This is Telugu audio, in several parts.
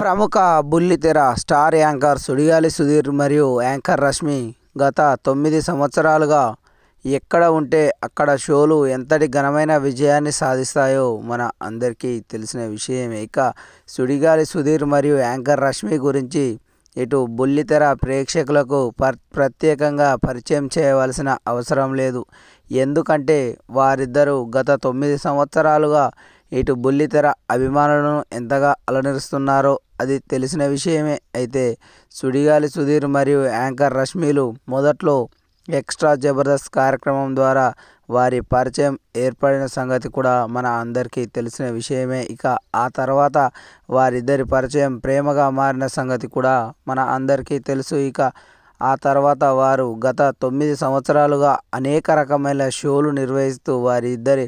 ప్రముఖ బుల్లితెర స్టార్ యాంకర్ సుడిగాలి సుధీర్ మరియు యాంకర్ రష్మి గత తొమ్మిది సంవత్సరాలుగా ఎక్కడ ఉంటే అక్కడ షోలు ఎంతటి ఘనమైన విజయాన్ని సాధిస్తాయో మన అందరికీ తెలిసిన విషయమే ఇక సుడిగాలి సుధీర్ మరియు యాంకర్ రష్మి గురించి ఇటు బుల్లితెర ప్రేక్షకులకు ప్రత్యేకంగా పరిచయం చేయవలసిన అవసరం లేదు ఎందుకంటే వారిద్దరూ గత తొమ్మిది సంవత్సరాలుగా ఇటు బుల్లితెర అభిమానులను ఎంతగా అలనరుస్తున్నారో అది తెలిసిన విషయమే అయితే సుడిగాలి సుధీర్ మరియు యాంకర్ రష్మిలు మొదట్లో ఎక్స్ట్రా జబర్దస్త్ కార్యక్రమం ద్వారా వారి పరిచయం ఏర్పడిన సంగతి కూడా మన అందరికీ తెలిసిన విషయమే ఇక ఆ తర్వాత వారిద్దరి పరిచయం ప్రేమగా మారిన సంగతి కూడా మన అందరికీ తెలుసు ఇక ఆ తర్వాత వారు గత తొమ్మిది సంవత్సరాలుగా అనేక రకమైన షోలు నిర్వహిస్తూ వారిద్దరి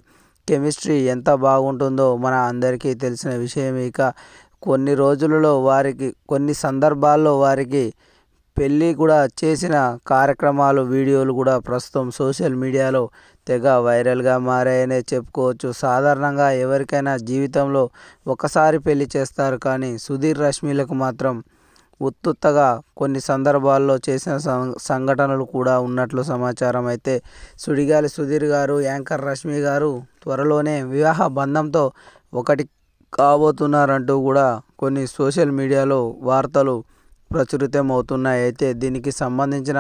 కెమిస్ట్రీ ఎంత బాగుంటుందో మన అందరికీ తెలిసిన విషయం ఇక కొన్ని రోజులలో వారికి కొన్ని సందర్భాల్లో వారికి పెళ్ళి కూడా చేసిన కార్యక్రమాలు వీడియోలు కూడా ప్రస్తుతం సోషల్ మీడియాలో తెగ వైరల్గా మారాయనే చెప్పుకోవచ్చు సాధారణంగా ఎవరికైనా జీవితంలో ఒకసారి పెళ్లి చేస్తారు కానీ సుధీర్ రష్మిలకు మాత్రం ఉత్తుత్తగా కొన్ని సందర్భాల్లో చేసిన సంఘటనలు కూడా ఉన్నట్లు సమాచారం అయితే సుడిగాలి సుధీర్ గారు యాంకర్ రష్మి గారు త్వరలోనే వివాహ బంధంతో ఒకటి కాబోతున్నారంటూ కూడా కొన్ని సోషల్ మీడియాలో వార్తలు ప్రచురితమవుతున్నాయి అయితే దీనికి సంబంధించిన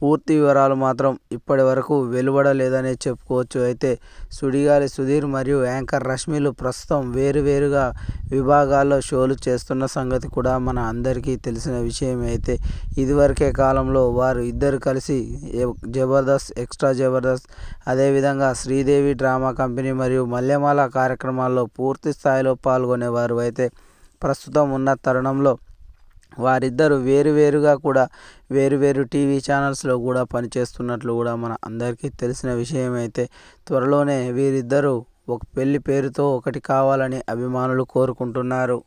పూర్తి వివరాలు మాత్రం ఇప్పటి వరకు వెలువడలేదనే చెప్పుకోవచ్చు అయితే సుడిగాలి సుధీర్ మరియు యాంకర్ రష్మిలు ప్రస్తుతం వేరువేరుగా విభాగాల్లో షోలు చేస్తున్న సంగతి కూడా మన అందరికీ తెలిసిన విషయం అయితే ఇదివరకే కాలంలో వారు ఇద్దరు కలిసి జబర్దస్త్ ఎక్స్ట్రా జబర్దస్త్ అదేవిధంగా శ్రీదేవి డ్రామా కంపెనీ మరియు మల్లెమాల కార్యక్రమాల్లో పూర్తి స్థాయిలో పాల్గొనేవారు అయితే ప్రస్తుతం ఉన్న తరుణంలో వారిద్దరూ వేరువేరుగా కూడా వేరువేరు టీవీ ఛానల్స్లో కూడా పనిచేస్తున్నట్లు కూడా మన అందరికీ తెలిసిన విషయం అయితే త్వరలోనే వీరిద్దరూ ఒక పెళ్లి పేరుతో ఒకటి కావాలని అభిమానులు కోరుకుంటున్నారు